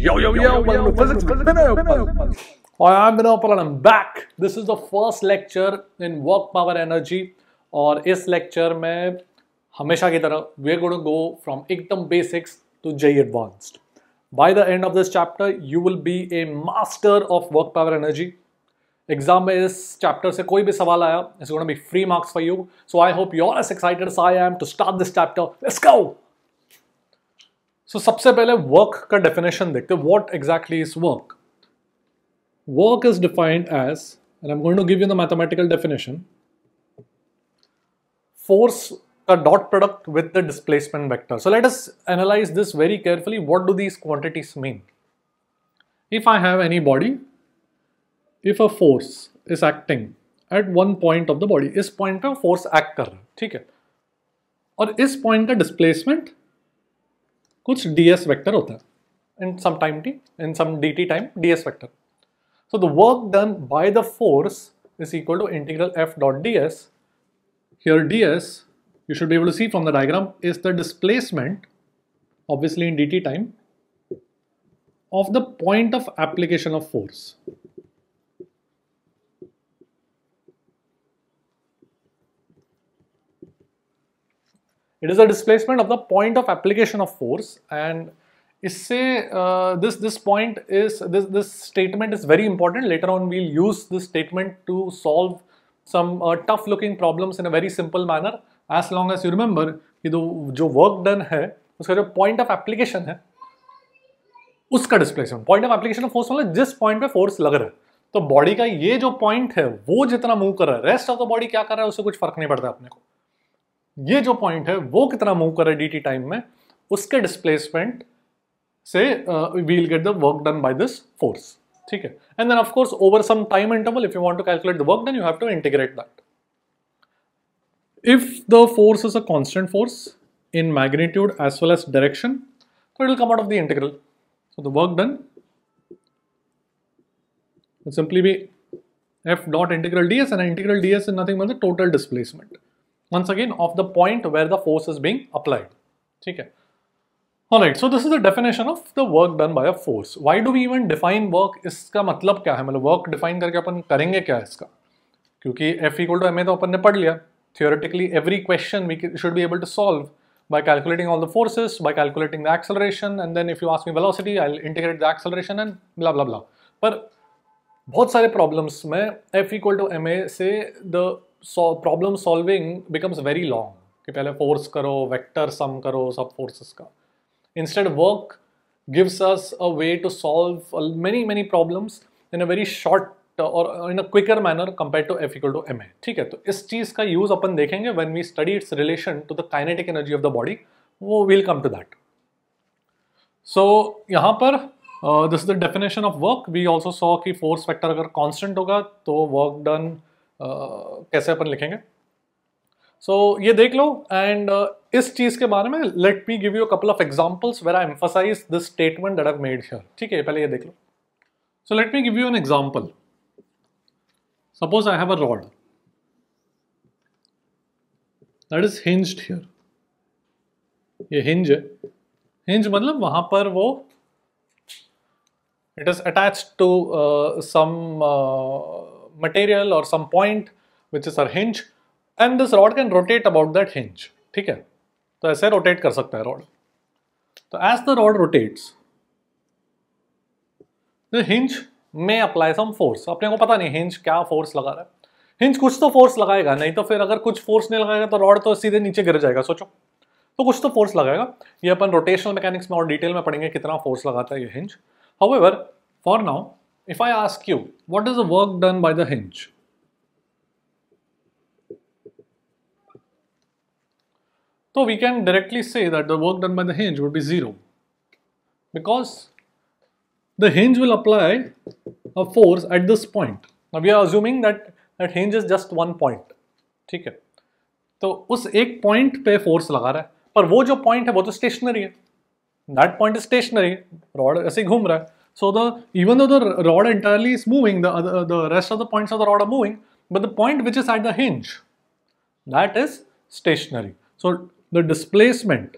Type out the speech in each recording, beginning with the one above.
Yo, yo, yo, welcome to Physics Minute. और I am Vinopal am back this is the first lecture in work power energy और इस लेक्चर में हमेशा की तरह वे गुड गो फ्रॉम एकदम बेसिक्स टू जय advanced by the end of this chapter you will be a master of work power energy exam में इस चैप्टर से कोई भी सवाल आया it's going be free marks for you so I hope you R S excited I am to start this chapter let's go so so, सबसे पहले वर्क का डेफिनेशन देखते हैं what exactly is work work is defined as and I am to give you the mathematical definition force का dot product with the displacement vector so let us analyse this very carefully what do these quantities mean if I have any body if a force is acting at one point of the body इस point पर force act कर रहा है ठीक है और इस point का डिस्प्लेसमेंट कुछ ds एस वैक्टर होता है in some time t in some dt time ds vector. So the work done by the force is equal to integral f dot ds. Here ds, you should be able to see from the diagram, is the displacement, obviously in dt time, of the point of application of force. It is a displacement of the point of application of force and इससे this this point is this this statement is very important later on we'll use this statement to solve some tough looking problems in a very simple manner as long as you remember कि जो work done है उसका जो point of application है उसका displacement point of application of force मतलब जिस point पे फोर्स लग रहा है तो बॉडी का ये जो पॉइंट है वो जितना मूव कर रहा है रेस्ट ऑफ द बॉडी क्या कर रहा है उससे कुछ फर्क नहीं पड़ता अपने को ये जो पॉइंट है वो कितना मूव करे डी टी टाइम में उसके डिस्प्लेसमेंट से we'll get the work done by this force ठीक है and then of course over some time interval if you want to calculate the work done you have to integrate that if the force is a constant force in magnitude as well as direction तो it will come out of the integral so the work done simply be F dot integral D s and integral D S in nothing मतलब total displacement once again of the point where the force is being applied. Okay. all right so this is the definition of the work done by a force. Why do we even define work? iska matlab kya hai matlab work define karke apan karenge kya iska kyunki F equal to ma to apan ne pad liya theoretically every question we should be able to solve by calculating all the forces, by calculating the acceleration and then if you ask me velocity, I'll integrate the acceleration and blah blah blah. par bahut sare problems mein F equal to ma se the problem solving becomes very long कि पहले force करो vector sum करो सब forces का instead work gives us a way to solve many many problems in a very short और in a quicker manner compare to F equal to m है ठीक है तो इस चीज़ का यूज अपन देखेंगे when we study its relation to the kinetic energy of the body वो will come to that so यहाँ पर this is the definition of work we also saw की फोर्स फैक्टर अगर कॉन्स्टेंट होगा तो वर्क डन कैसे अपन लिखेंगे सो so, ये देख लो एंड uh, इस चीज़ के बारे में let me give you couple of examples where I emphasise this statement that I made here ठीक है पहले ये देख लो so let me give you an example suppose I have a rod that is hinged here ये hinge है hinge मतलब वहां पर वो it is attach to some material or some point which is our hinge and this rod can rotate about that hinge ठीक है तो ऐसे rotate कर सकता है rod तो as the rod rotates the hinge may apply some force अपने को पता नहीं hinge क्या force लगा रहा है हिंज कुछ तो फोर्स लगाएगा नहीं तो फिर अगर कुछ फोर्स नहीं लगाएगा तो रॉड तो सीधे नीचे गिर जाएगा सोचो तो कुछ तो फोर्स लगाएगा ये अपन रोटेशनल मैकेनिक्स में और डिटेल में पढ़ेंगे कितना फोर्स लगाता है ये hinge however for now If I ask you, what is the work done by the hinge? So we can directly say that the work done by the hinge would be zero because the hinge will apply a force at this point. Now we are assuming that that hinge is just one point, ठीक है तो उस एक point पे force लगा रहा है पर वो जो पॉइंट है वो तो स्टेशनरी है दैट पॉइंट स्टेशनरी रॉड ऐसे घूम रहा है So the even though the rod entirely is moving, the, uh, the rest of the points of the rod are moving, but the point which is at the hinge, that is stationary. So the displacement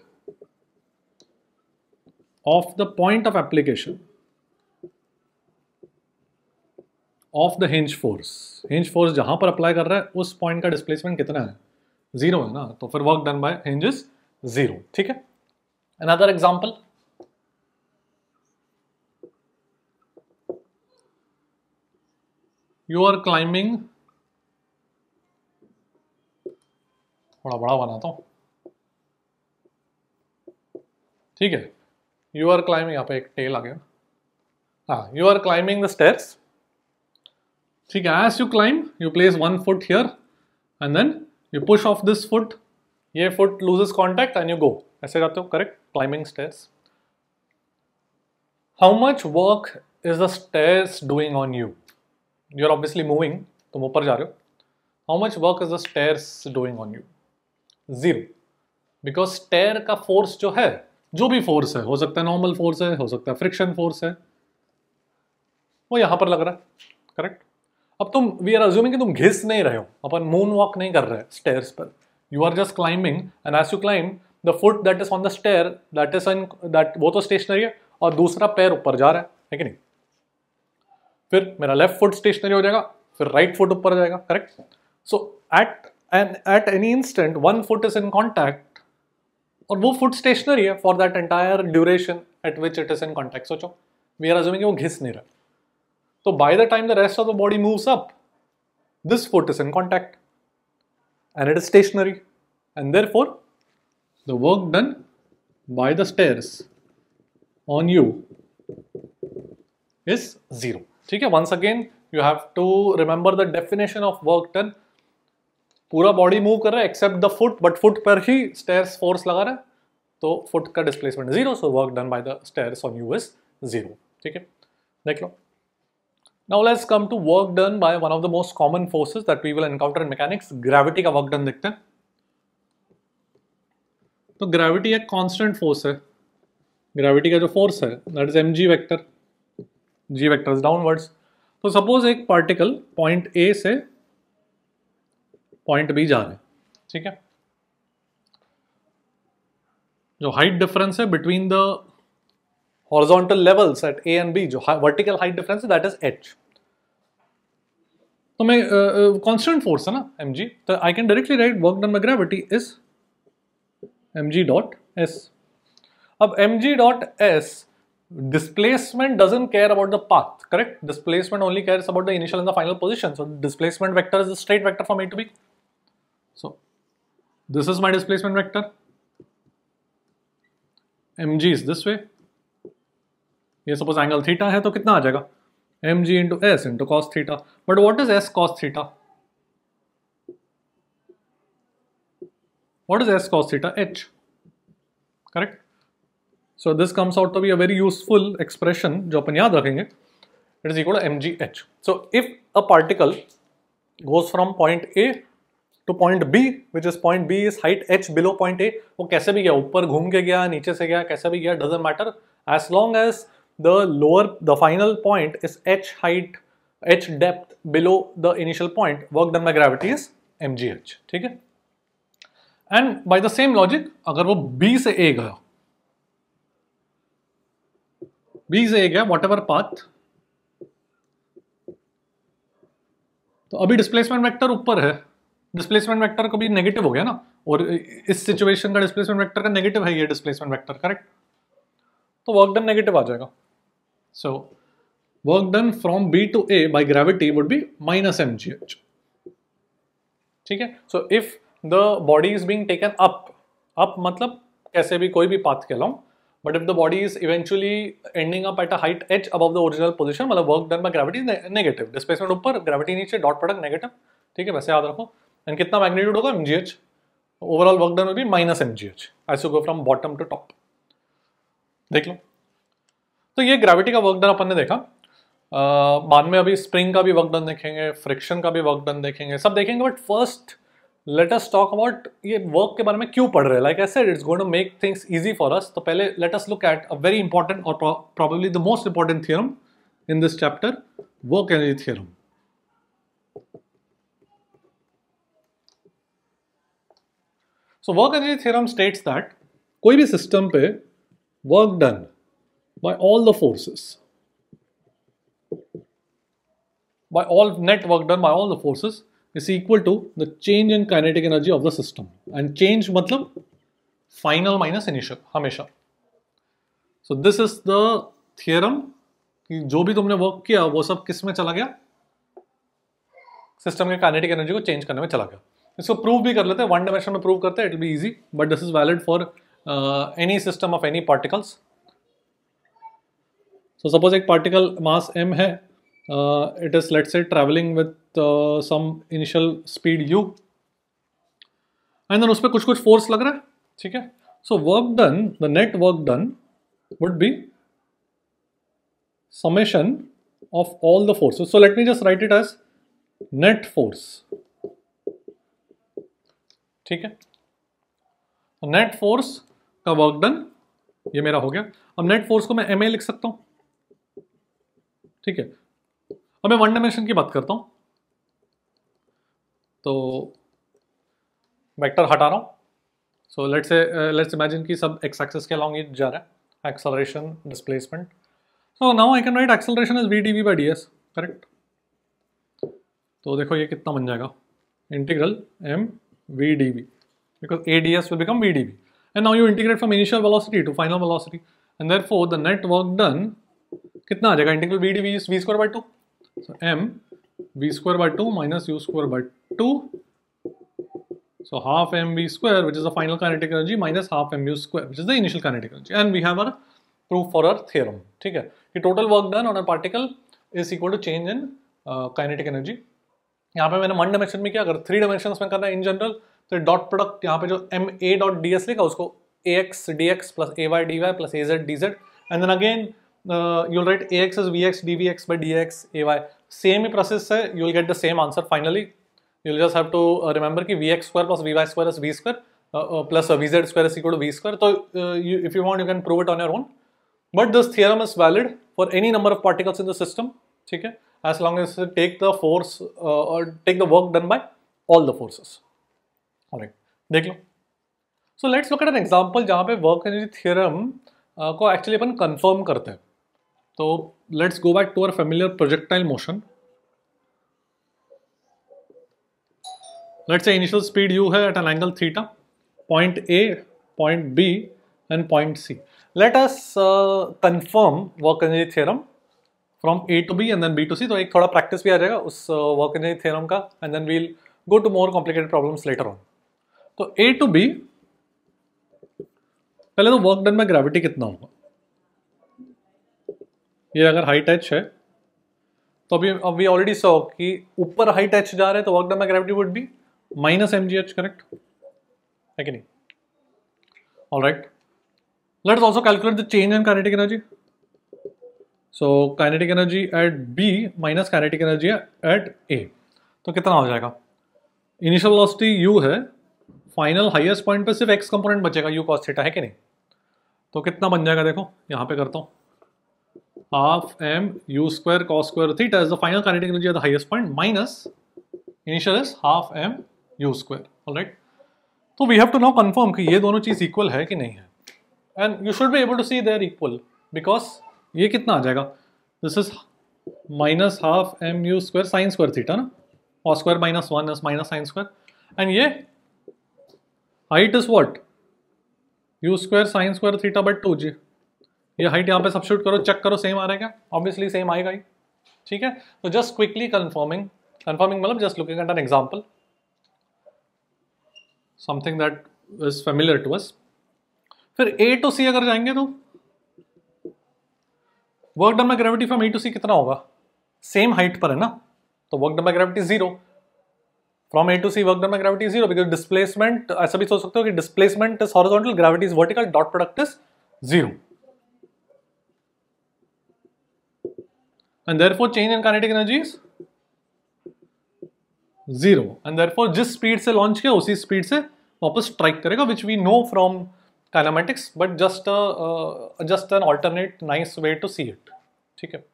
of the point of application of the hinge force, hinge force जहां पर apply कर रहा है उस point का displacement कितना है Zero है ना तो फिर work done by hinge is zero. ठीक है Another example. You are climbing थोड़ा बड़ा बनाता हूं ठीक है यू आर क्लाइंबिंग यहाँ पे एक टेल आ गया हाँ you are climbing the steps ठीक है as you climb you place one foot here and then you push off this foot ये foot loses contact and you go ऐसे जाते हो correct climbing stairs how much work is the stairs doing on you you are obviously moving तुम ऊपर जा रहे हो how much work is the stairs doing on you zero because stair का force जो है जो भी फोर्स है हो सकता है नॉर्मल फोर्स है हो सकता है फ्रिक्शन फोर्स है वो यहाँ पर लग रहा है करेक्ट अब तुम वी आर अज्यूमिंग कि तुम घिस नहीं रहे हो अपन मून वॉक नहीं कर रहे स्टेयर्स पर you are just climbing and as you climb the foot that is on the stair that is in that वो तो स्टेशनरी है और दूसरा पैर ऊपर जा रहा है है कि नहीं फिर मेरा लेफ्ट फुट स्टेशनरी हो जाएगा फिर राइट फुट ऊपर जाएगा correct so at and at any instant one foot is in contact और वो फुट स्टेशनरी है for that entire duration at which it is in contact सोचो वी आर अज्यूमिंग वो घिस नहीं रहा तो by the time the rest of the body moves up this foot is in contact and it is stationary and therefore the work done by the stairs on you is zero ठीक है once again you have to remember the definition of work done पूरा body move कर रहा है except the foot but foot पर ही stair force लगा रहा है तो फुट का displacement zero so work done by the stair on you is zero ठीक है देख लो now let's come to work done by one of the most common forces that we will encounter in mechanics gravity का work done देखते हैं तो gravity एक constant force है ग्रेविटी का जो फोर्स है that is m g vector g vectors downwards तो सपोज एक पार्टिकल पॉइंट ए से पॉइंट बी जा रहे ठीक है जो हाइट डिफरेंस है between the horizontal levels at A and B जो वर्टिकल हाइट डिफरेंस है दैट इज एच तो मैं कांस्टेंट फोर्स है ना एम जी तो I can directly write work done by gravity is m g dot s अब m g dot s displacement doesn't care about the path, correct? Displacement only cares about the initial and the final position. So displacement vector is a straight vector from A to B. So this is my displacement vector. mg is this way. ये suppose angle theta है तो कितना आ जाएगा m g into s into cos theta but what is s cos theta what is s so this comes out to be a very useful expression जो अपन याद रखेंगे it is equal m g h so if a particle goes from point A to point B which is point B is height h below point A वो कैसे भी गया ऊपर घूम के गया नीचे से गया कैसे भी गया does doesn't matter as long as the lower the final point is h height h depth below the initial point work done by gravity is m g h ठीक है and by the same logic अगर वो B से ए गया B से ए गया what ever path तो अभी डिस्प्लेसमेंट वेक्टर ऊपर है डिस्प्लेसमेंट वेक्टर भी नेगेटिव हो गया ना और इस सिचुएशन का डिस्प्लेसमेंट वेक्टर का नेगेटिव है ये डिस्प्लेसमेंट वेक्टर करेक्ट तो वर्क डन नेगेटिव आ जाएगा so work done from B to A by gravity would be minus m g h ठीक है so if the body is being taken up up मतलब कैसे भी कोई भी पाथ कहलाऊं but if the body is eventually ending up at a height h above the original position मतलब work done by gravity negative displacement ऊपर gravity नीचे dot product negative ठीक है वैसे याद रखो एंड कितना मैग्नीट्यूड होगा m g h overall work done भी minus m g h as you go from bottom to top देख लो तो ये ग्रेविटी का वर्क डन अपन ने देखा बाद में अभी स्प्रिंग का भी वर्क डन देखेंगे फ्रिक्शन का भी वर्क डन देखेंगे सब देखेंगे but first let's talk about ये वर्क के बारे में क्यों पढ़ रहे हैं like I said it's going to make things easy for us तो पहले let us look at a very important और probably the most important theorem in this chapter work energy theorem so work energy theorem states that कोई भी system पे work done by all the forces by all net work done by all the forces is equal to the change in kinetic energy of the system and change matlab final minus initial हमेशा so this is the theorem कि जो भी तुमने work किया वो सब किस में चला गया सिस्टम के काइनेटिक एनर्जी को चेंज करने में चला गया इसको प्रूव भी कर लेते हैं वन डायमेंशन में प्रूव करते हैं it be easy but this is valid for any system of any particles so suppose एक पार्टिकल मास एम है uh, it is let's say traveling with uh, some initial speed u and then उस पर कुछ कुछ force लग रहा है ठीक है so work done the net work done would be summation of all the forces so let me just write it as net force ठीक है नेट फोर्स का वर्क डन ये मेरा हो गया अब नेट फोर्स को मैं एम लिख सकता हूं ठीक है अब मैं वन डायमेंशन की बात करता हूँ तो वेक्टर हटा रहा हूँ सो लेट्स लेट्स इमेजिन कि सब एक्स एक्सेस के अलॉन्ग जा रहा है acceleration displacement so now I can write acceleration is v d v by d s correct तो देखो ये कितना बन जाएगा integral m v d v because a d s will become v d v and now you integrate from initial velocity to final velocity and therefore the net work done कितना आ जाएगा? D v is v square by two So m v square by 2 minus u square by 2. So half mv square which is the final kinetic energy minus half mu square which is the initial kinetic energy and we have our proof for our theorem. ठीक है कि total work done on a particle is equal to change in uh, kinetic energy. यहाँ पे मैंने one dimension में किया अगर three dimension में करना है इन जनरल तो डॉट प्रोडक्ट यहाँ पे जो m a dot D s लिखा उसको a x D x plus a y d y plus a z d z and then again uh, you'll write ax as vx dvx by dx ay. Same process se, you'll get the same answer finally. You'll just have to uh, remember ki vx square plus vy square is v square uh, plus vz square is equal to v square. So you, if you want you can prove it on your own. But this theorem is valid for any number of particles in the system. Okay? As long as you take the force or take the work done by all the forces. Alright, देख लो. So let's look at an example जहाँ पे work energy theorem को actually अपन confirm करते हैं. So let's go back to our familiar projectile motion. Let's say initial speed u है at an angle theta, point A, point B and point C. Let us uh, confirm work energy theorem from A to B and then B to C. तो एक थोड़ा practice भी आ जाएगा उस work energy theorem का and then we'll go to more complicated problems later on. तो A to B पहले तो work done by gravity कितना होगा ये अगर हाई टच है तो अभी अब वी ऑलरेडी सो कि ऊपर हाई टच जा रहे हैं तो work done by gravity would be minus m g h correct है कि नहीं all right let's also calculate the change in kinetic energy so kinetic energy at B minus kinetic energy at A तो कितना हो जाएगा initial velocity u है final highest point पे सिर्फ एक्स कंपोनेंट बचेगा यू कॉस थीटा है कि नहीं तो कितना बन जाएगा देखो यहाँ पे करता हूँ half m u square cos square theta is the final kinetic energy at the highest point minus initial is half m u square. all right So we have to now confirm कि ये दोनों चीज equal है कि नहीं है. And you should be able to see they are equal because ये कितना आ जाएगा? This is minus half m u square sine square theta ना cos square minus one is minus sine square and ये height is what? u square sine square theta by 2 g. ये height यहाँ पे सब शूट करो check करो same आ रहा है क्या ऑब्वियसली सेम आएगा ही ठीक है तो जस्ट क्विकली कन्फर्मिंग कन्फर्मिंग मतलब just looking at an example something that is familiar to us फिर ए टू सी अगर जाएंगे तो work done by gravity from A to C कितना होगा सेम हाइट पर है ना तो work done by gravity zero from A to C work done by gravity zero because displacement ऐसा भी सोच सकते हो कि displacement is horizontal gravity is vertical dot product is zero and therefore change in kinetic energy is zero and therefore जिस speed से launch किया उसी speed से वापस strike करेगा which we know from kinematics but just a, uh, just an alternate nice way to see it ठीक है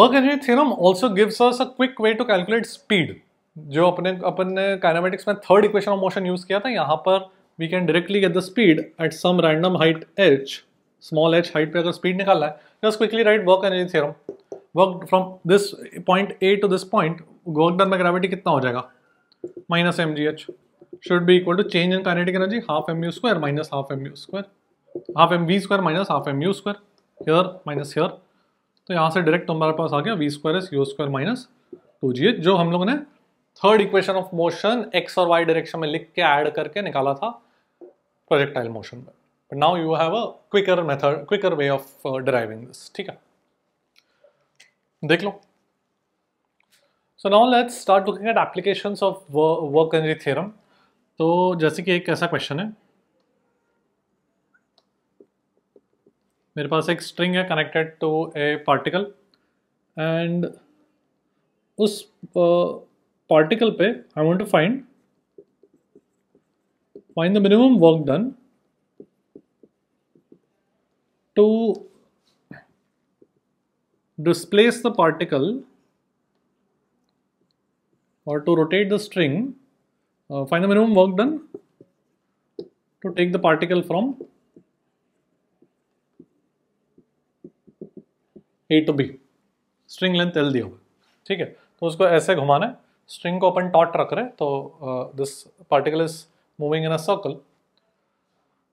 work energy theorem also gives us a quick way to calculate speed जो अपने अपन ने kinematics में third equation of motion use किया था यहाँ पर we can directly get the speed at some random height h small h height पे अगर स्पीड निकालना है just quickly write work energy theorem work from this point A to this point work done में gravity कितना हो जाएगा minus m g h should be equal to change in equal energy half m u square minus half m u square half M v square minus half m u square here minus here तो यहाँ से direct हमारे पास आ गया v square is u square minus two g h जो हम लोगों ने third equation of motion x और वाई डायरेक्शन में लिख के ऐड करके निकाला था प्रोजेक्टाइल मोशन में But now you have a quicker method, quicker way of uh, deriving this. theek hai dekh lo So now let's start looking at applications of work energy theorem. to jaise ki ek aisa question hai mere paas ek string hai connected to a particle and us uh, particle पे I want to find find the minimum work done to displace the particle or to rotate the string, uh, find the minimum work done to take the particle from a to b string length l दी होगी ठीक है तो उसको ऐसे घुमाना है string को अपन टॉट रख रहे हैं तो this particle is moving in a circle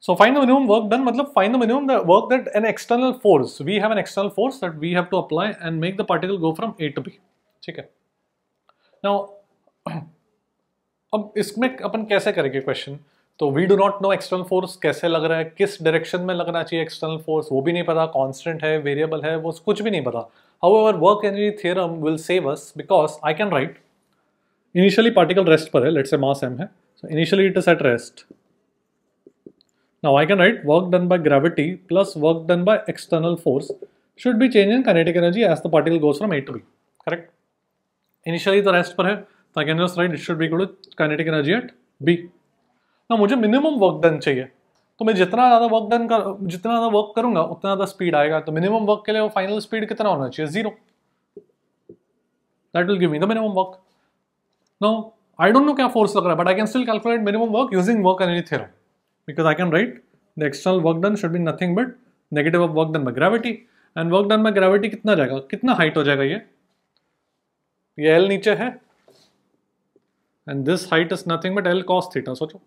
So find the minimum work done, matlab find the minimum the work that an external force, we have an external force that we have to apply and make the particle go from A to B. ठीक है Now, अब इसमें अपन कैसे करेंगे question तो we do not know external force कैसे लग रहा है किस डायरेक्शन में लगना चाहिए एक्सटर्नल फोर्स वो भी नहीं पता कांस्टेंट है वेरिएबल है वो कुछ भी नहीं पता however work energy theorem will save us because I can write initially particle rest पर है लेट से मास एम है so initially it is at rest Now I can write work done by gravity plus work done by external force should be change in kinetic energy as the particle goes from A to B. Correct? Initially the rest पर है तो I can just write it should be equal to kinetic energy at B. Now मुझे minimum work done चाहिए तो मैं जितना ज़्यादा work done कर जितना ज़्यादा work करूँगा उतना ज़्यादा speed आएगा तो minimum work के लिए वो final speed कितना होना चाहिए Zero. That will give me the minimum work. Now I don't know क्या force लग रहा है but I can still calculate minimum work using work energy theorem. because I can write the external work done should be nothing but negative of work done by gravity and work done by gravity कितना जाएगा कितना height हो जाएगा ये ये l नीचे है and this height is nothing but l cos theta सोचो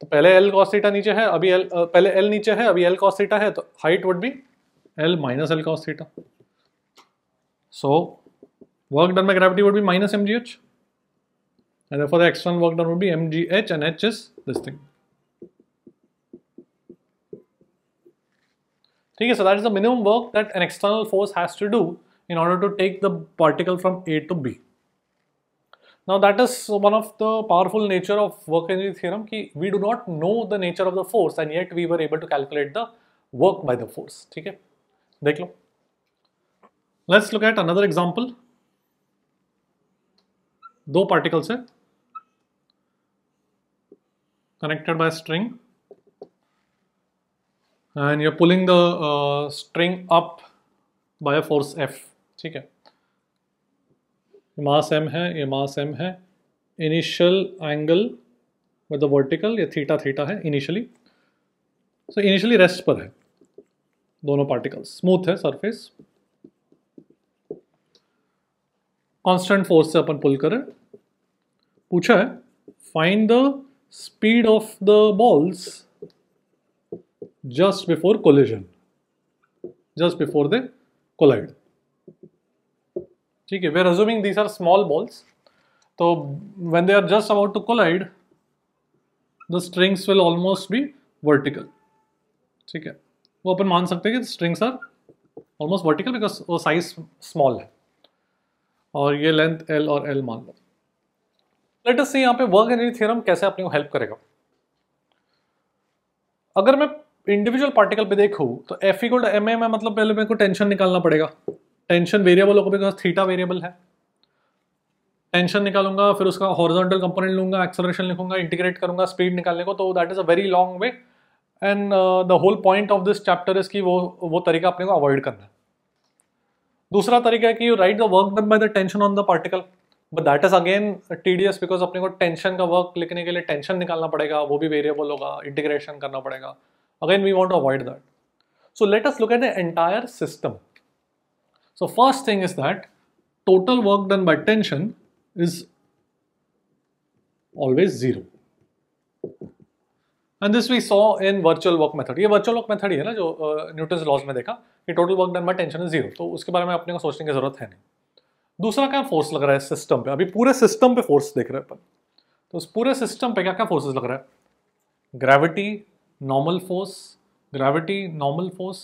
तो पहले एल कॉस थीटा नीचे है अभी एल पहले एल नीचे है अभी एल कॉस थीटा है तो height would be l minus l cos theta so work done by gravity would be minus m g h and for the external work done would be m g h and h is this thing Okay, so that is the minimum work that an external force has to do in order to take the particle from A to B. Now that is one of the powerful nature of work energy theorem ki we do not know the nature of the force and yet we were able to calculate the work by the force. Okay? देख लो let's look at another example दो particles connected by a string. And pulling the pulling the string by a force F ठीक है mass M है ये mass M है initial angle with the vertical ये theta theta है initially so initially rest पर है दोनों पार्टिकल स्मूथ है सरफेस कांस्टेंट फोर्स से अपन पुल करें पूछा है find the speed of the balls just before collision just before they collide ठीक है we are assuming these are small balls तो when they are just about to collide the strings will almost be vertical ठीक है वो अपन मान सकते हैं कि strings are almost vertical because वो साइज स्मॉल है और ये लेंथ एल और एल मान लो लेट अस यहाँ पे वर्क एनर्जी थ्योरम कैसे अपने को हेल्प करेगा अगर मैं इंडिविजुअल पार्टिकल पे देखो तो F equal to m a में मतलब पहले मेरे को टेंशन निकालना पड़ेगा टेंशन वेरिएबल होगा बिकॉज थीटा वेरिएबल है टेंशन निकालूंगा फिर उसका हॉरिजॉन्टल कंपोनेंट लूंगा एक्सलेशन लिखूंगा इंटीग्रेट करूंगा स्पीड निकालने को तो that is a very long way and the whole point of this chapter is की वो वो तरीका अपने को अवॉइड करना है दूसरा तरीका है कि you write the work done by the tension on the particle but that is again tedious because अपने को टेंशन का वर्क लिखने के लिए टेंशन निकालना पड़ेगा वो भी वेरिएबल होगा इंटीग्रेशन करना पड़ेगा Again, we want to avoid that. So let us look at the entire system. So first thing is that total work done by tension is always zero. And this we saw in virtual work method ये virtual work method ही है ना जो Newton laws में देखा कि total work done by tension is zero तो उसके बारे में अपने को सोचने की जरूरत है नहीं दूसरा क्या फोर्स लग रहा है सिस्टम पे अभी पूरे सिस्टम पे फोर्स देख रहे हैं अपन तो उस पूरे सिस्टम पे क्या क्या फोर्सेस लग रहा है gravity normal force gravity normal force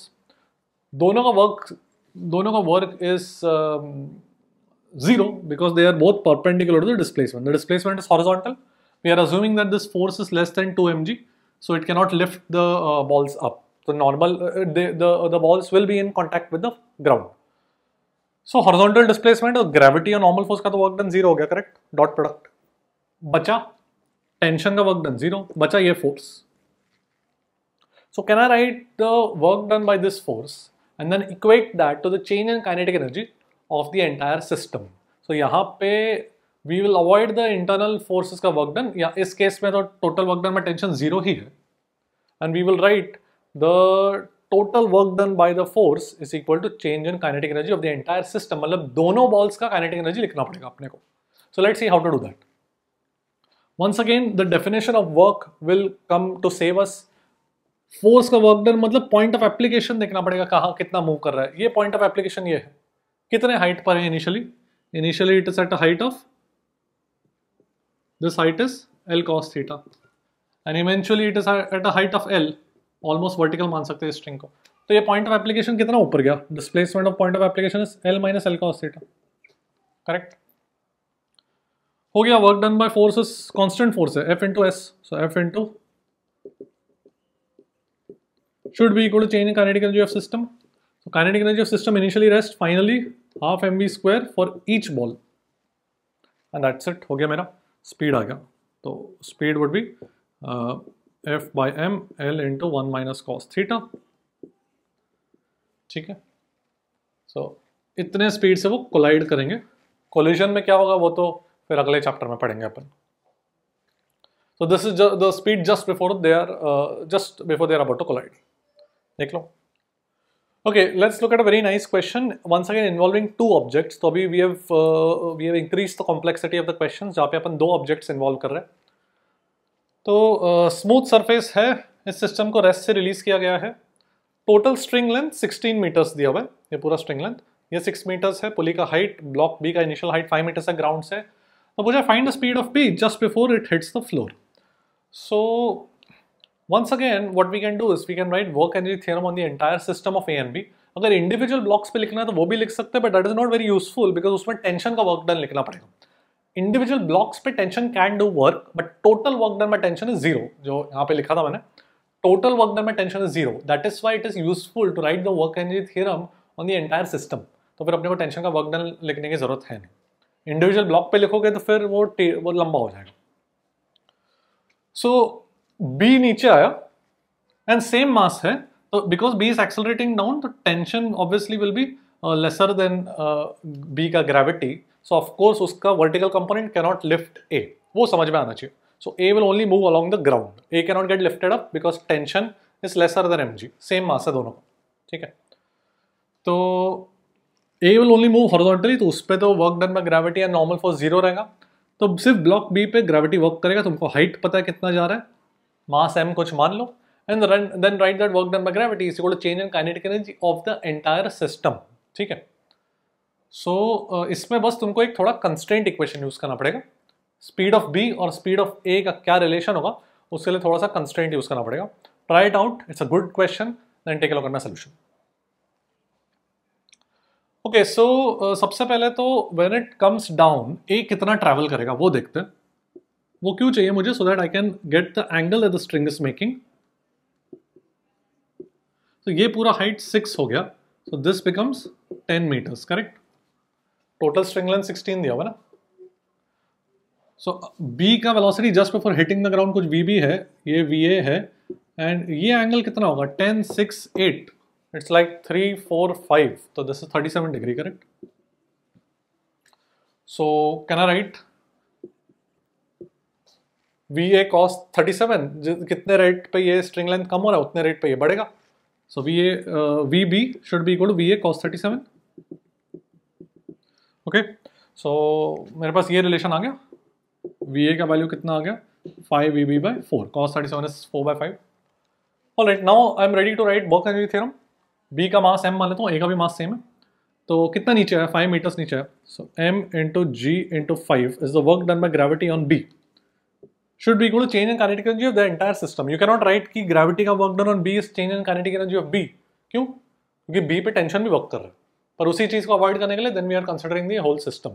दोनों का वर्क दोनों का work is zero because they are बहुत perpendicular to the displacement the displacement is horizontal we are assuming that this force is less than two m g so it cannot lift the balls up तो normal the balls will be in contact with the ground so horizontal displacement और gravity और normal force का तो work done zero हो गया correct dot product बचा tension का work done zero बचा ये force So can I write the work done by this force and then equate that to the change in kinetic energy of the entire system. So here we will avoid the internal forces का work done Yeah, this case में total work done में tension zero here, and we will write the total work done by the force is equal to change in kinetic energy of the entire system मतलब दोनों balls kinetic energy लिखना पड़ेगा अपने को so let's see how to do that once again the definition of work will come to save us force का work done मतलब point of application देखना पड़ेगा कहाँ कितना मूव कर रहा है ये पॉइंट ऑफ एप्लीकेशन ये है कितने हाइट पर है initially initially it is at height of this height is l cos theta and eventually it is at a height of l almost vertical मान सकते हैं स्ट्रिंग को तो ये पॉइंट ऑफ एप्लीकेशन कितना ऊपर गया displacement of point of application is l minus l cos theta correct हो गया work done by forces constant force है F into s so F into should be equal to change in kinetic energy of system. So kinetic energy of system initially rest finally half mv square for each ball. And that's it. हो गया मेरा speed आ गया. तो speed would be uh, f by m l into one minus cos theta. ठीक है. So इतने speed से वो collide करेंगे. Collision में क्या होगा वो तो फिर अगले chapter में पढ़ेंगे अपन. So this is the speed just before they are uh, just before they are about to collide. देख लो okay let's look at a very nice question once again involving two objects तो अभी we have we have increase the complexity of the question जहाँ पे अपन दो objects involve कर रहे हैं तो स्मूथ uh, सरफेस है इस सिस्टम को रेस्ट से रिलीज किया गया है टोटल स्ट्रिंग लेंथ 16 मीटर्स दिया हुआ है ये पूरा स्ट्रिंग लेंथ ये 6 मीटर्स है पुली का हाइट ब्लॉक बी का इनिशियल हाइट 5 मीटर्स है ग्राउंड से तो मुझे find the speed of B just before it hits the floor so Once again, what we can do is we can write work energy theorem on the entire system of A and B. अगर individual blocks पे लिखना है तो वो भी लिख सकते हैं but that is not very useful because उसमें टेंशन का वर्क डन लिखना पड़ेगा इंडिविजुअल ब्लॉक्स पे tension can do work but total work done में टेंशन इज जीरो जो यहाँ पे लिखा था मैंने टोटल वर्क डन में tension is zero that is why it is useful to write the work energy theorem on the entire system तो फिर अपने को टेंशन का वर्क डन लिखने की जरूरत है नहीं इंडिविजुअल ब्लॉक पे लिखोगे तो फिर वो वो लंबा हो जाएगा सो so, बी नीचे आया एंड सेम मास है तो because B is accelerating down तो tension obviously will be lesser than B का ग्रेविटी सो ऑफकोर्स उसका vertical component cannot lift A वो समझ में आना चाहिए so A will only move along the ground A cannot get lifted up because tension is lesser than m g same mass है दोनों का ठीक है तो A will only move horizontally तो उस पर तो work done by gravity and normal force zero रहेगा तो सिर्फ ब्लॉक बी पे ग्रेविटी वर्क करेगा तुमको तो हाइट पता है कितना जा रहा है mass m कुछ मान लो and then, then write that work done by gravity is equal to change in kinetic energy of the entire ठीक है सो so, uh, इसमें बस तुमको एक थोड़ा कंस्टेंट इक्वेशन यूज़ करना पड़ेगा स्पीड ऑफ बी और स्पीड ऑफ ए का क्या रिलेशन होगा उसके लिए थोड़ा सा कंस्टेंट यूज़ करना पड़ेगा try it out it's a good question then take a look at my solution okay so सबसे पहले तो when it comes down A कितना ट्रैवल करेगा वो देखते हैं वो क्यों चाहिए मुझे so that I can get the angle at the string is making तो ये पूरा हाइट सिक्स हो गया so this becomes ten metres correct total string length sixteen दिया हुआ ना सो बी का velocity just before hitting the ground कुछ वी बी है ये वी ए है एंड ये एंगल कितना होगा ten six eight it's like three four five तो this is thirty seven degree correct so can I write V A cos thirty seven कितने rate पे ये स्ट्रिंग लेंथ कम हो रहा है उतने रेट पे ये बढ़ेगा so V A V B should be good to V A cos thirty seven okay so मेरे पास ये रिलेशन आ गया वी ए का वैल्यू कितना आ गया five V B by four cos thirty seven is four by five all right now I am ready to write work energy theorem B का mass M मान लेता हूँ ए का भी मास सेम है तो कितना नीचे है फाइव मीटर्स नीचे है so M into G into five is the work done by gravity on B should be equal to change in kinetic energy of the entire system. You cannot write कि gravity का work done on B is change in kinetic energy of B. क्यों क्योंकि B पे tension भी work कर रहा है पर उसी चीज़ को अवॉइड करने के लिए then we are considering the whole system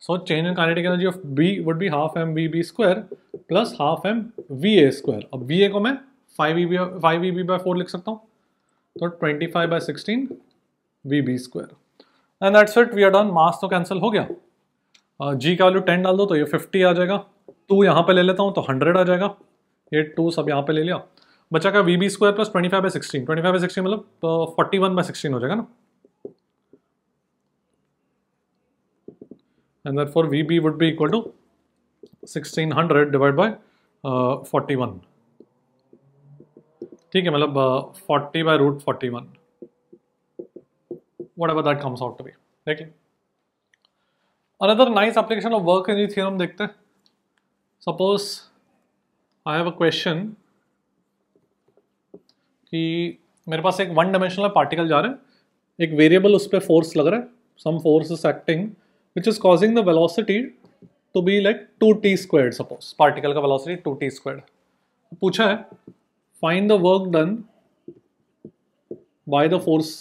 so change in kinetic energy of B would be half M V B square plus half M V A square अब वी ए को मैं five E B five E B by four लिख सकता हूँ तो twenty five by sixteen V B square and that's it we are done mass तो cancel हो गया जी uh, का वैल्यू टेन डाल दो तो ये फिफ्टी आ जाएगा टू यहाँ पे ले लेता हूँ तो हंड्रेड आ जाएगा एट टू सब यहाँ पे ले लिया बचा का V B square plus twenty five by sixteen twenty five by sixteen मतलब फोर्टी वन बाई सिक्सटीन हो जाएगा ना and for V B would be equal to sixteen hundred divide by forty one ठीक है मतलब forty by root forty one whatever that comes out to be देखिए another nice application of work in theorem देखते हैं suppose I have a question कि मेरे पास एक वन डायमेंशनल पार्टिकल जा रहा है एक वेरिएबल उस पर फोर्स लग रहा है some force is acting which is causing the velocity to be like two T squared suppose particle का वेलोसिटी टू टी स्क्वाड पूछा है find the work done by the force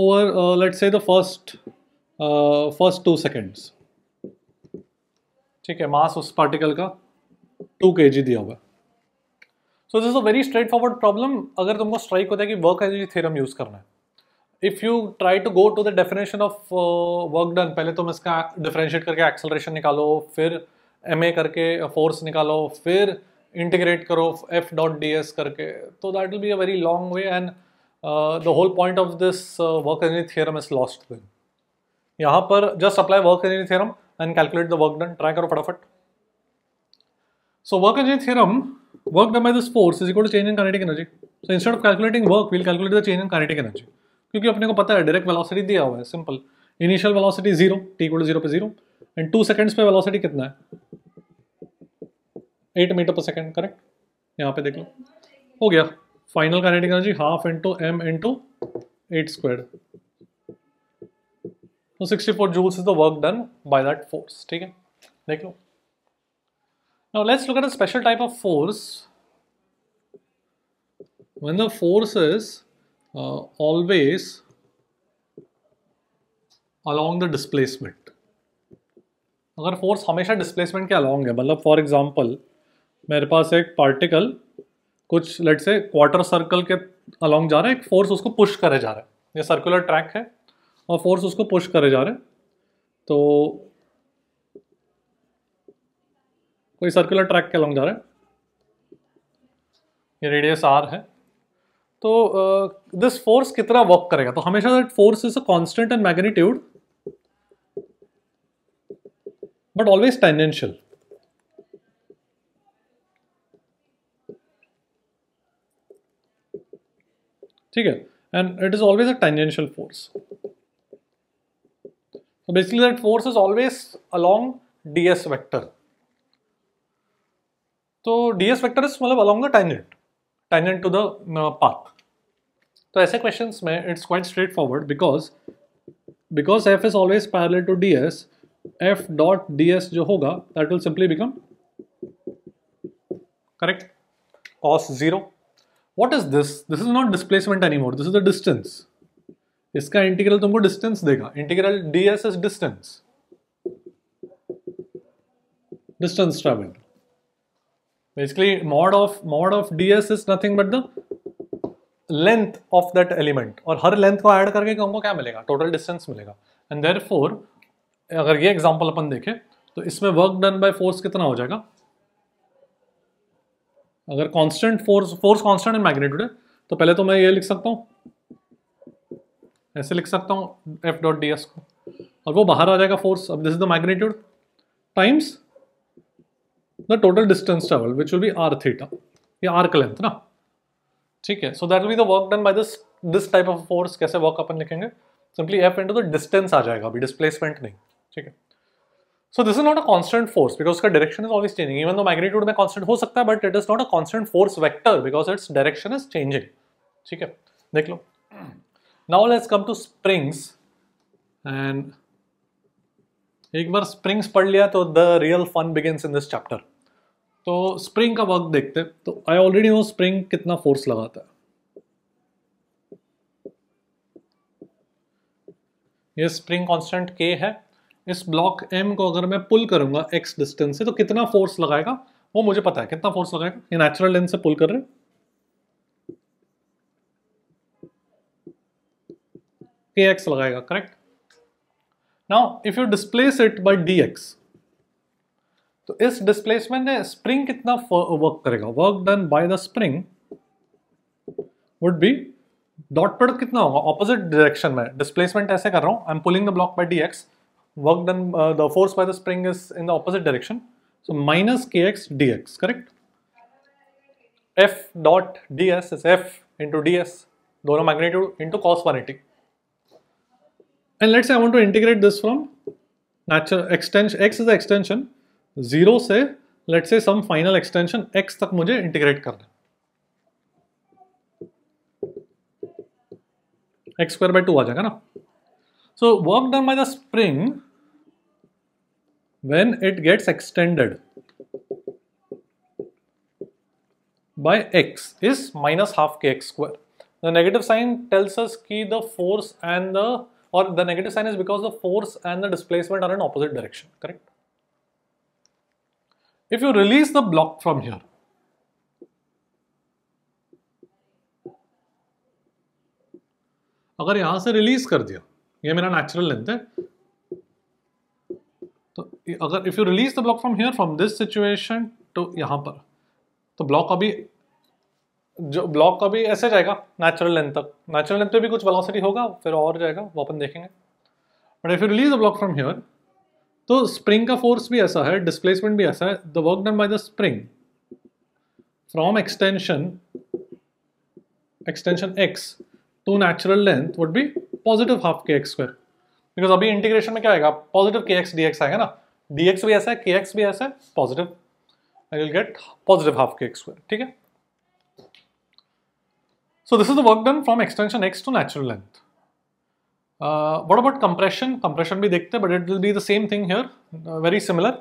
over uh, let's say the first uh, first ठीक है मास उस particle का to के दिया हुआ है so this a very straightforward problem अगर तुमको स्ट्राइक होता है कि वर्क एनर्जी थ्योरम यूज करना है if you try to go to the definition of work done पहले तुम इसका डिफ्रेंशिएट करके एक्सेलरेशन निकालो फिर एम ए करके फोर्स निकालो फिर इंटीग्रेट करो एफ डॉट डी एस करके तो that will be a very long way and the whole point of this work energy theorem is lost then यहाँ पर just apply work energy theorem then calculate the work done. Try karo फटाफट. So work energy theorem, work done by this force is equal to change in kinetic energy. So instead of calculating work, we'll calculate the change in kinetic energy. क्योंकि अपने को पता है direct velocity दिया हुआ है simple initial velocity zero T equal zero पे zero and two seconds पे वेलोसिटी कितना है eight metre per second correct यहाँ पे देख लो हो गया final kinetic energy half into M into eight square तो 64 four joules is the work done by that force ठीक है देख लो now let's look at a special type of force when the force is always along the displacement अगर force हमेशा displacement के along है मतलब फॉर एग्जाम्पल मेरे पास एक पार्टिकल कुछ लेट से क्वार्टर सर्कल के अलोंग जा रहा है एक फोर्स उसको पुश करे जा रहा है ये सर्कुलर ट्रैक है और फोर्स उसको पुश करे जा रहे हैं तो कोई सर्कुलर ट्रैक के लॉन्ग जा रहे हैं ये रेडियस आर है तो दिस फोर्स कितना वर्क करेगा तो हमेशा that force is a constant and magnitude but always tangential ठीक है and it is always a tangential force So basically that force is always along ds vector. So ds vector is मतलब along the tangent, tangent to the uh, path. तो ऐसे questions में it's quite straightforward because because f is always parallel to ds, f dot ds जो होगा that will simply become correct cos zero. what is this? This is not displacement anymore. This is the distance. इसका integral तुमको distance देगा integral D S distance distance travel basically mod of mod of D S is nothing but the length of that element और हर length को add करके हमको क्या मिलेगा टोटल डिस्टेंस मिलेगा एंड देर फोर अगर ये एग्जाम्पल अपन देखें तो इसमें वर्क डन बाय फोर्स कितना हो जाएगा अगर constant force force constant and magnitude है तो पहले तो मैं ये लिख सकता हूँ ऐसे लिख सकता हूँ एफ डॉट डी एस को और वो बाहर आ जाएगा फोर्स अब this is the magnitude times the total distance travel which will be R theta ये आर्क लेंथ ना ठीक है so that will be the work done by this this type of force कैसे वर्क अपन लिखेंगे simply F into the distance आ जाएगा अभी डिस्प्लेसमेंट नहीं ठीक है so this is not a constant force because उसका direction is always changing even though magnitude में कॉन्स्टेंट हो सकता है but it is not a constant force vector because its direction is changing ठीक है देख लो now let's come to springs and एक बार स्प्रिंग्स पढ़ लिया तो the real fun begins in this chapter तो स्प्रिंग का वर्क देखते हैं तो आई ऑलरेडी नो स्प्रिंग कितना फोर्स लगाता है ये स्प्रिंग कांस्टेंट के है इस ब्लॉक एम को अगर मैं पुल करूंगा एक्स डिस्टेंस से तो कितना फोर्स लगाएगा वो मुझे पता है कितना फोर्स लगाएगा ये नेचुरल लेंथ से पुल कर रहे हैं kx लगाएगा correct now if you displace it by dx तो इस डिस्प्लेसमेंट में स्प्रिंग कितना वर्क करेगा work done by the spring would be dot product कितना होगा ऑपोजिट डायरेक्शन में डिस्प्लेसमेंट ऐसे कर रहा हूं I am pulling the block by D X work done the force by the spring is in the opposite direction so minus K X D X correct F dot D S is F into D S दोनों magnitude into cos one eighty And let's say I want to integrate this from natural extension, x is the extension, 0 से let's say some final extension x तक मुझे integrate करना x square by 2 आ जाएगा ना so work done by the spring when it gets extended by x is minus half kx square the negative sign tells us key the force and the or the negative sign is because the force and the displacement are in opposite direction, correct? If you release the block from here, अगर यहां से release कर दिया ये मेरा natural length है तो अगर if you release the block from here from this situation to यहां पर तो ब्लॉक अभी जो ब्लॉक का भी ऐसे जाएगा नेचुरल लेंथ तक नेचुरल लेंथ पे भी कुछ वेलोसिटी होगा फिर और जाएगा वो अपन देखेंगे but if you release a block from here तो स्प्रिंग का फोर्स भी ऐसा है डिस्प्लेसमेंट भी ऐसा है the work done by the spring from extension extension X to natural length would be positive half के एक्स स्क्वायर बिकॉज अभी इंटीग्रेशन में क्या आएगा पॉजिटिव के एक्स डी एक्स आएगा ना डी एक्स भी ऐसा है के एक्स भी ऐसा है positive I will get positive half के एक्स स्क्वायर ठीक है So this is the work done from extension x to natural length. Uh, what about compression? Compression भी देखते हैं but it will be the same thing here, uh, very similar.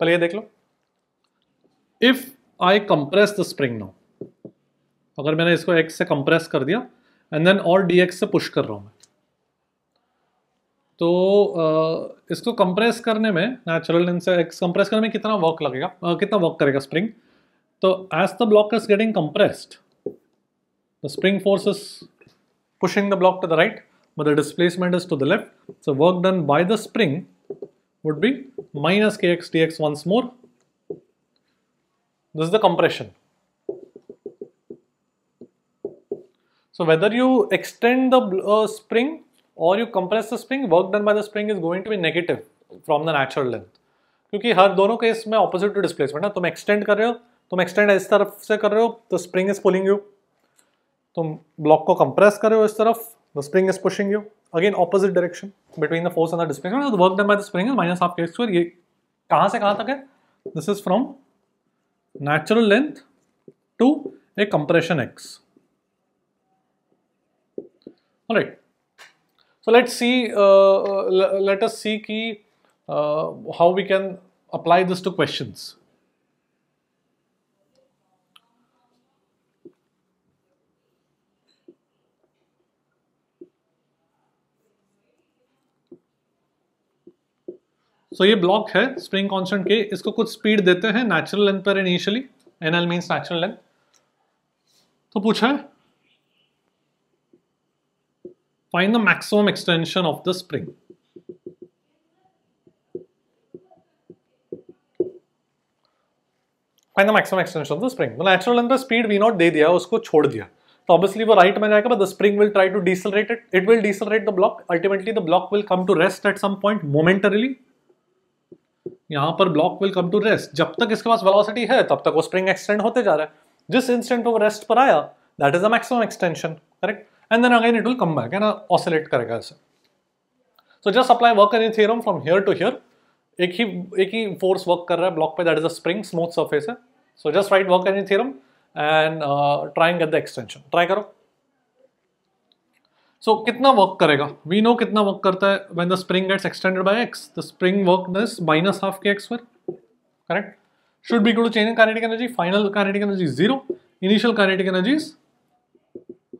पहले ये देख लो. If I compress the spring now, अगर मैंने इसको x से compress कर दिया and then और dx से push कर रहा हूँ मैं. तो uh, इसको compress करने में natural length से x compress करने में कितना work लगेगा? Uh, कितना work करेगा spring? तो as the block is getting compressed, The spring force is pushing the block to the right, but the displacement is to the left. So work done by the spring would be minus kx dx once more. This is the compression. So whether you extend the uh, spring or you compress the spring, work done by the spring is going to be negative from the natural length. क्योंकि हर dono case में opposite to displacement ना तुम extend कर रहे हो तुम extend इस तरफ से कर the spring is pulling you. तुम ब्लॉक को कंप्रेस कर रहे हो इस तरफ the spring is pushing you again opposite direction between the force and the displacement work done by the spring is minus half K square ये कहां से कहां तक है this is from natural length to a compression X right so let's see let us see की how we can apply this to questions so so, ये block है spring constant K इसको कुछ स्पीड देते हैं नेचुरल लेंथ पर initially N L means natural length तो पूछा है find the maximum extension of the spring find the maximum extension of the spring natural length पर स्पीड वी नॉट दे दिया उसको छोड़ दिया तो ऑब्वियसली वो राइट में जाएगा but the spring will try to decelerate it it will decelerate the block ultimately the block will come to rest at some point momentarily यहां पर block will come to rest जब तक इसके पास velocity है तब तक वो स्प्रिंग एक्सटेंड होते जा रहा है जिस इंस्टेंट वो रेस्ट पर आया that is the maximum extension correct and then again it will come back है ना ऑसिलेट करेगा इसे so just apply work in theorem from here to here एक ही एक ही फोर्स वर्क कर रहा है ब्लॉक पे that is a spring smooth surface है so just write work and theorem and try and get the extension try करो so कितना वर्क करेगा वी नो कितना वर्क करता है when the spring gets extended by X the spring work this minus half के x पर correct should be good change in kinetic energy final kinetic energy zero initial kinetic energy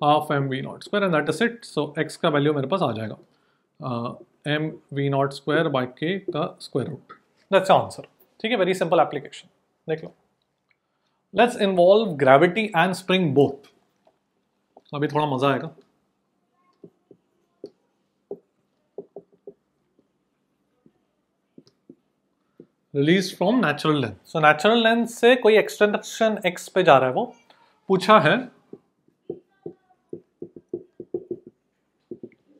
half M V naught square and that is it so X का value मेरे पास आ जाएगा M V naught square by K का square root that's answer ठीक है very simple application देख लो let's involve gravity and spring both अभी थोड़ा मजा आएगा release from natural length so natural length से कोई एक्सटेंशन एक्स पे जा रहा है वो पूछा है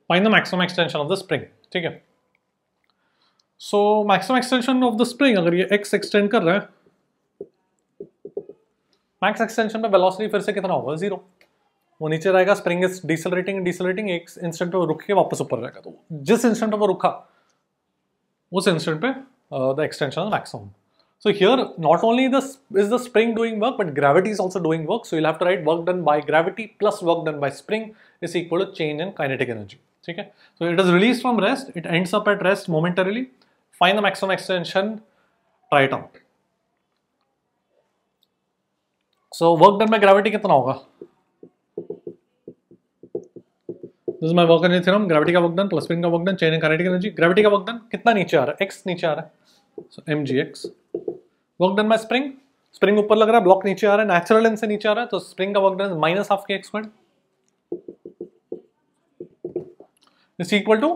find the maximum extension of the spring ठीक है so maximum extension of the spring अगर ये एक्स एक्सटेंड कर रहा है मैक्स एक्सटेंशन में वेलोसिटी फिर से कितना होगा जीरो वो नीचे रहेगा स्प्रिंग इज डिसलरेटिंग डिसलरेटिंग एक इंस्टेंट पे रुक के वापस ऊपर रहेगा तो जिस इंस्टेंट पे रुका उस इंस्टेंट पे the extension of the maximum. So here not only this is the spring doing work but gravity is also doing work. So you'll have to write work done by gravity plus work done by spring is equal to change in kinetic energy. Okay? So it is released from rest, it ends up at rest momentarily. Find the maximum extension, try it out. So work done by gravity कितना होगा? This is my work energy theorem. Gravity का work done plus spring का work done, change in kinetic energy. Gravity का work done कितना नीचे आ रहा X नीचे आ so M G X work done by spring spring ऊपर लग रहा है ब्लॉक नीचे आ रहा है नेचुरल लेंथ से नीचे आ रहा है तो स्प्रिंग का वर्क डन माइनस हाफ के x is equal to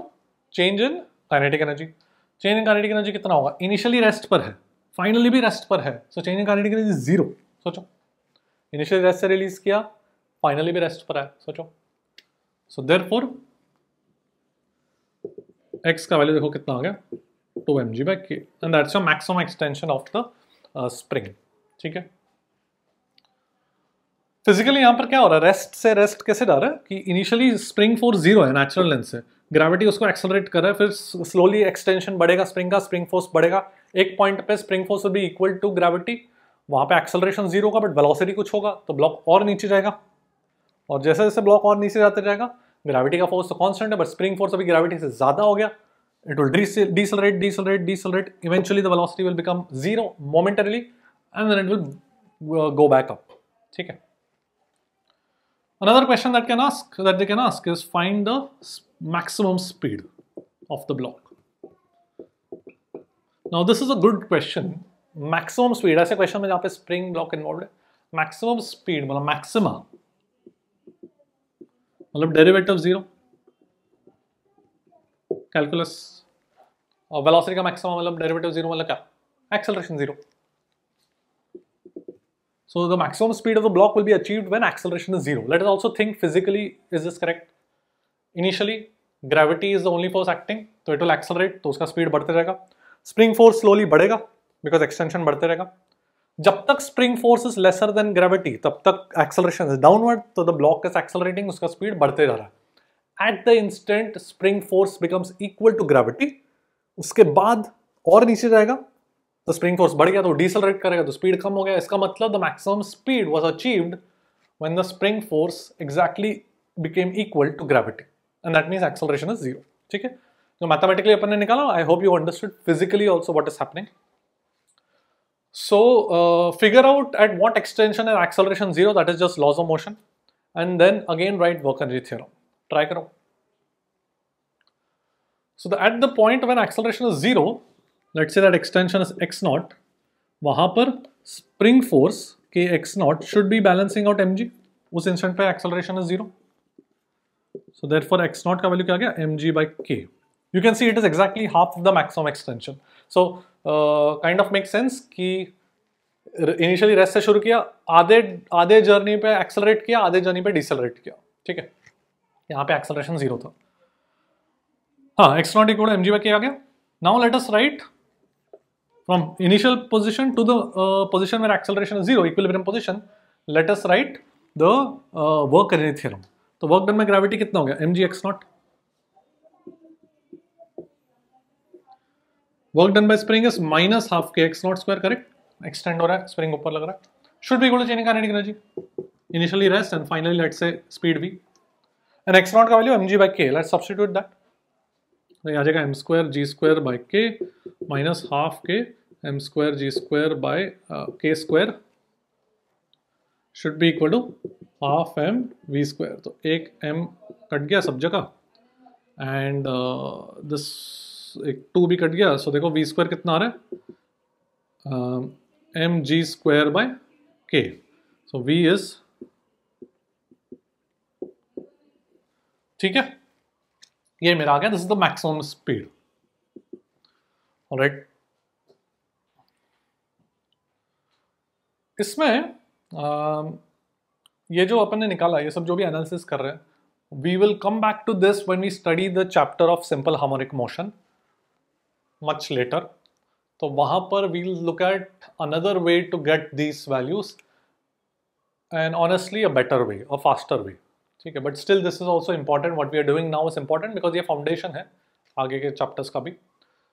change in kinetic energy change in kinetic energy कितना होगा इनिशियली रेस्ट पर है फाइनली भी रेस्ट पर है so change in kinetic energy zero सोचो इनिशियली रेस्ट से रिलीज किया फाइनली भी रेस्ट पर है सोचो सो देर फोर एक्स का वैल्यू देखो कितना आ गया 2 mg by k and that's your maximum extension of the uh, spring ठीक है फिजिकली यहां पर क्या हो रहा है रेस्ट से रेस्ट कैसे डाल रहा है कि इनिशियली स्प्रिंग फोर्स जीरो है नेचुरल लेंथ से ग्रेविटी उसको एक्सलरेट कर रहा है फिर स्लोली एक्सटेंशन बढ़ेगा स्प्रिंग का स्प्रिंग फोर्स बढ़ेगा एक पॉइंट पे स्प्रिंग फोर्स भी इक्वल टू ग्रेविटी वहां पे एक्सलरेशन जीरो का बट वेलोसिटी कुछ होगा तो ब्लॉक और नीचे जाएगा और जैसे जैसे ब्लॉक और नीचे जाते जाएगा ग्रेविटी का फोर्स तो कॉन्स्टेंट है बट स्प्रिंग फोर्स अभी ग्रेविटी से ज़्यादा हो गया it will decelerate, decelerate, decelerate. Eventually, the velocity will become zero momentarily, and then it will uh, go back up. Okay. Another question that can ask that they can ask is find the maximum speed of the block. Now, this is a good question. Maximum speed. say question में जहाँ spring block involved Maximum speed मतलब maxima मतलब derivative zero. Calculus और velocity का maximum मतलब derivative zero मतलब क्या acceleration zero so the maximum speed of the block will be achieved when acceleration is zero let us also think physically is this correct initially gravity is the only force acting so it will accelerate तो उसका speed बढ़ते रहेगा spring force slowly बढ़ेगा because extension बढ़ते रहेगा जब तक spring force is lesser than gravity तब तक acceleration is downward तो the block is accelerating उसका speed बढ़ते जा रहा है at the instant spring force becomes equal to gravity uske baad aur niche jayega the spring force bad gaya to decelerate karega to speed kam ho gaya iska matlab the maximum speed was achieved when the spring force exactly became equal to gravity and that means acceleration is zero theek hai so mathematically apne nikala i hope you understood physically also what is happening so uh, figure out at what extension and acceleration zero that is just laws of motion and then again write work energy theorem try करो so the, at the point when acceleration is zero, let's say that extension is x naught, वहां पर spring force k x naught should be balancing out mg. उस instant पे acceleration is zero. So therefore x naught का value क्या गया mg by k. You can see it is exactly half of the maximum extension. So uh, kind of makes sense कि initially rest से शुरू किया आधे आधे जर्नी पे एक्सेलरेट किया आधे जर्नी पे डिसेलरेट किया ठीक है यहाँ पे एक्सलेशन जीरो था हाँ x naught equal m g by आ गया now let us write from initial position to the position where acceleration zero is zero, equilibrium position, let us write the uh, work तो work done में gravity कितना हो गया m ji x naught work done by spring is minus half के x naught square correct extend हो रहा है spring ऊपर लग रहा है should be equal to change kinetic energy initially rest and finally let's say speed v and x naught का value m g by k let substitute that नहीं आ जाएगा m square g square by k minus half k m square g square by k square should be equal to half M v square तो एक m cut गया सब जगह and this uh, एक two भी कट गया so so देखो v square कितना आ रहा है एम जी स्क्वायर बाय के सो वी इज़ ठीक है ये मेरा आ गया this is the maximum speed right इसमें आ, um, ये जो अपन ने निकाला ये सब जो भी एनालिसिस कर रहे हैं we will come back to this when we study the chapter of simple harmonic motion much later तो वहां पर we'll look at another way to get these values and honestly a better way a faster way ठीक है but still this is also important what we are doing now is important because ये foundation है आगे के chapters का भी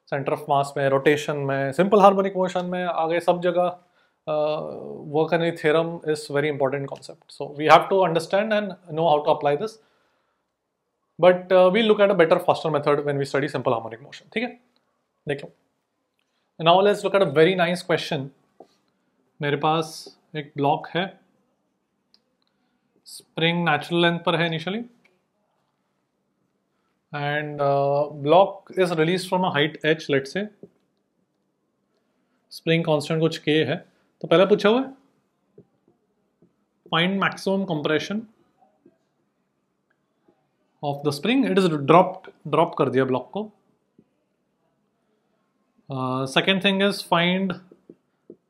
centre of mass में rotation में सिंपल हार्मोनिक मोशन में आगे सब जगह work a theorem is very important concept so we have to understand and know how to apply this but we look at a better faster method when we study simple harmonic motion ठीक है देख लो now let's look at a very nice question मेरे पास एक block है spring natural length पर है initially and block is release from a height h let say spring constant कुछ के है तो पहला पूछा हुआ है find maximum compression of the spring it is dropped drop कर दिया ब्लॉक को second thing is find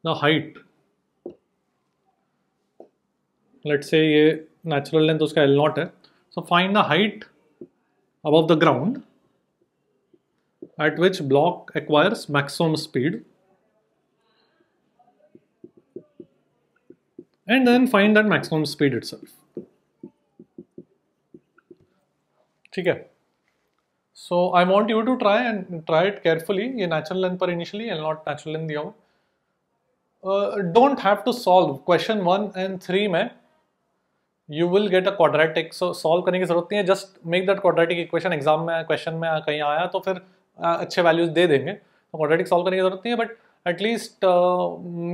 the height let say ये नेचुरल लेंथ उसका एल नॉट है so find the height above the ground at which block acquires maximum speed and then find that maximum speed it ठीक है so I want you to try and try it carefully ये natural length पर initially and not natural length दिया हुआ don't have to solve question one and three में you will get a quadratic so solve करने की जरूरत नहीं है just make that quadratic equation exam में क्वेश्चन में कहीं आया तो फिर अच्छे वैल्यूज दे देंगे तो क्वाड्रेटिक सॉल्व करने की जरूरत नहीं है but at least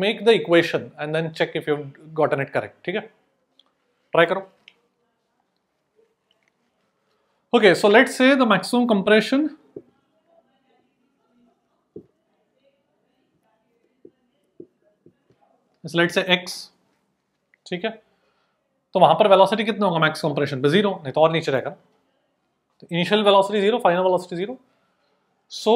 make the equation and then check if you gotten it correct ठीक है ट्राई करो okay so let say the maximum compression is let say x ठीक है तो वहां पर वेलोसिटी कितना होगा मैक्स कंप्रेशन पे जीरो नहीं तो और नीचे रहेगा तो initial velocity zero final velocity zero so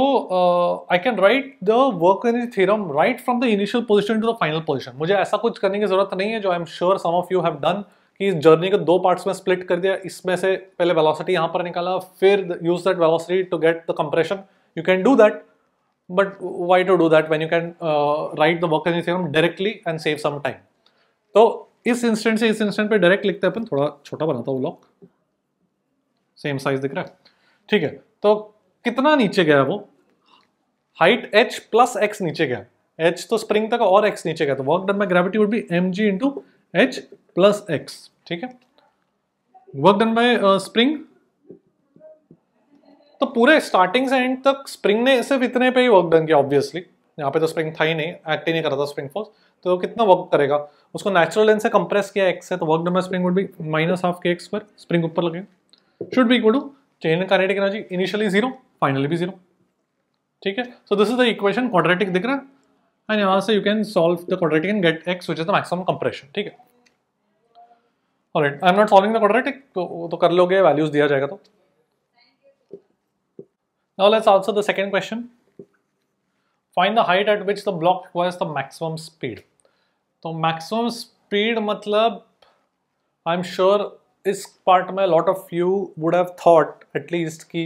I can write the work work theorem right from the initial position to the final position मुझे ऐसा कुछ करने की जरूरत नहीं है जो I am sure some of you have done कि इस जर्नी को दो पार्ट्स में स्प्लिट कर दिया इसमें से पहले वेलोसिटी यहाँ पर निकाला फिर use that velocity to get the compression you can do that but why to do that when you can write the work energy theorem directly and save some time तो इस इंस्टेंट से इस instant पे direct लिखते हैं अपन थोड़ा छोटा बनाता हूँ लॉक सेम साइज दिख रहा है ठीक है तो कितना नीचे गया वो हाइट एच प्लस एक्स नीचे गया एच तो स्प्रिंग तक और एक्स नीचे गया तो work done by gravity would be m g into h plus x ठीक है वर्क डन बाय स्प्रिंग तो पूरे स्टार्टिंग से एंड तक स्प्रिंग ने सिर्फ इतने पे ही वर्क डन किया ऑब्वियसली यहाँ पे तो स्प्रिंग था ही नहीं एक्ट ही नहीं करा था स्प्रिंग फोर्स तो कितना वर्क करेगा उसको नेचुरल लेंथ से कंप्रेस किया एक्स है तो work done spring would be minus half के एक्स पर स्प्रिंग ऊपर लगे should be equal to change in kinetic energy initially zero finally भी जीरो ठीक है so this is the equation quadratic दिख रहा है एंड यहाँ से you can solve the quadratic and get x which is the maximum compression ठीक है alright I am not solving the quadratic तो तो कर लोगे वैल्यूज दिया जाएगा तो now let's answer the second question find the height at which the block requires the maximum speed तो मैक्सिमम स्पीड मतलब आई एम श्योर इस पार्ट में lot of you would have thought at least कि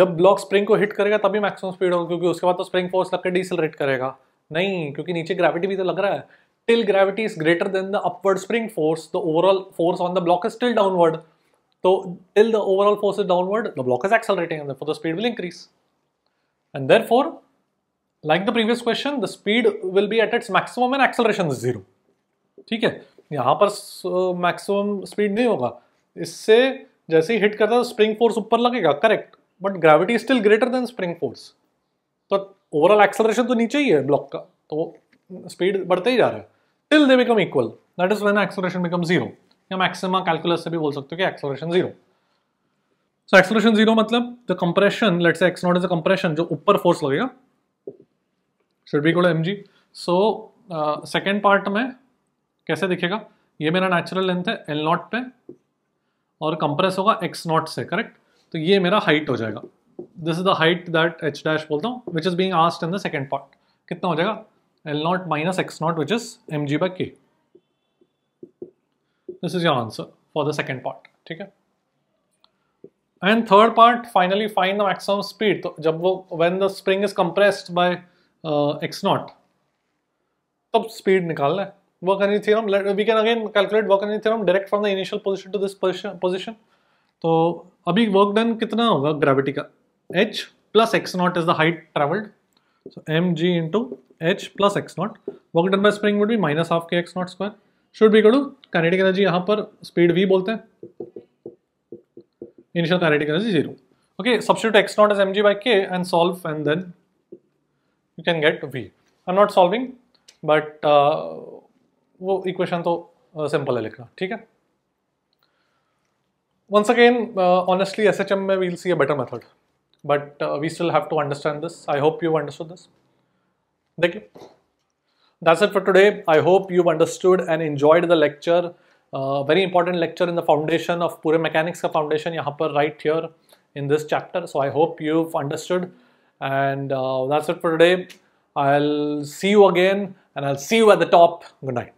जब block spring को hit करेगा तभी maximum speed होगी क्योंकि उसके बाद तो स्प्रिंग फोर्स लगकर डिसलरेट करेगा नहीं क्योंकि नीचे ग्रेविटी भी तो लग रहा है till gravity is greater than the upward spring force the overall force on the block is still downward तो till the overall force is downward the block is accelerating and the speed will increase and therefore like the previous question the speed will be at its maximum and acceleration zero ठीक है यहाँ पर maximum speed uh, नहीं होगा इससे जैसे ही hit करता है स्प्रिंग फोर्स ऊपर लगेगा correct but gravity still greater than spring force तो ओवरऑल एक्सेलरेशन तो नीचे ही है ब्लॉक का तो स्पीड बढ़ते ही जा रहा है till they become equal that is when acceleration become zero या मैक्सिमा कैलकुलस से भी बोल सकते हो कि acceleration zero so acceleration zero मतलब the compression let say x naught is a compression जो ऊपर फोर्स लगेगा should be equal m g so second part में कैसे दिखेगा ये मेरा नेचुरल लेंथ है एल नॉट पे और कंप्रेस होगा एक्स नॉट से करेक्ट तो ये मेरा हाइट हो जाएगा this is the height that h dash बोलता हूँ which is being asked in the second part कितना हो जाएगा l naught minus x naught which is m g by k this is your answer for the second part ठीक है and third part finally find the maximum speed तो जब वो when the spring is compressed by x naught तब speed निकालना है work energy theorem we can again calculate work energy theorem direct from the initial position to this position तो अभी work done कितना होगा ग्रेविटी का h plus x naught is the height travelled so M g into h plus x naught work done by spring would be minus half के x naught square should be करू kinetic energy यहां पर speed v बोलते हैं initial kinetic energy zero okay substitute x not as m g by k and solve and then you can get v I am not solving but वो equation तो simple uh, है लिखना ठीक है once again honestly S H M में we'll see a better method but we still have to understand this I hope you understood this देखिए that's it for today I hope you understood and enjoyed the lecture very important lecture in the foundation of पूरे mechanics का foundation यहाँ पर right here in this chapter so I hope you understood And uh, that's it for today. I'll see you again and I'll see you at the top. Good night.